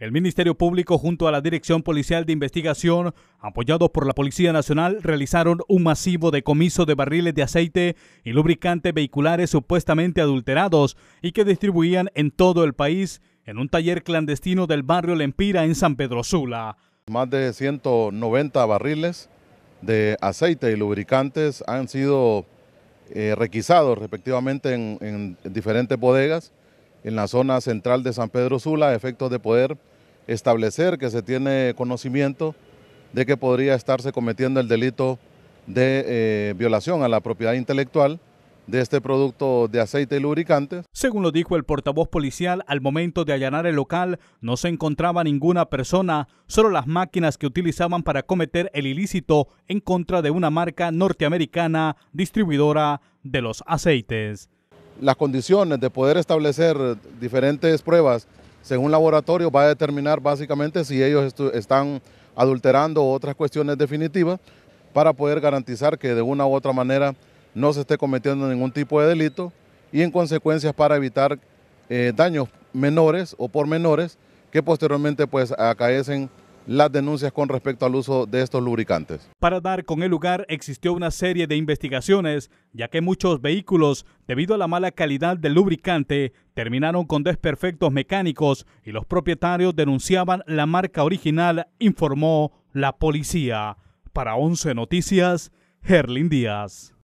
El Ministerio Público junto a la Dirección Policial de Investigación, apoyados por la Policía Nacional, realizaron un masivo decomiso de barriles de aceite y lubricantes vehiculares supuestamente adulterados y que distribuían en todo el país en un taller clandestino del barrio Lempira en San Pedro Sula. Más de 190 barriles de aceite y lubricantes han sido eh, requisados respectivamente en, en diferentes bodegas en la zona central de San Pedro Sula, efectos de poder establecer que se tiene conocimiento de que podría estarse cometiendo el delito de eh, violación a la propiedad intelectual de este producto de aceite y lubricantes. Según lo dijo el portavoz policial, al momento de allanar el local no se encontraba ninguna persona, solo las máquinas que utilizaban para cometer el ilícito en contra de una marca norteamericana distribuidora de los aceites. Las condiciones de poder establecer diferentes pruebas según laboratorio, va a determinar básicamente si ellos están adulterando otras cuestiones definitivas para poder garantizar que de una u otra manera no se esté cometiendo ningún tipo de delito y en consecuencia para evitar eh, daños menores o por menores que posteriormente pues acaecen las denuncias con respecto al uso de estos lubricantes. Para dar con el lugar existió una serie de investigaciones, ya que muchos vehículos, debido a la mala calidad del lubricante, terminaron con desperfectos mecánicos y los propietarios denunciaban la marca original, informó la policía. Para 11 Noticias, Gerlin Díaz.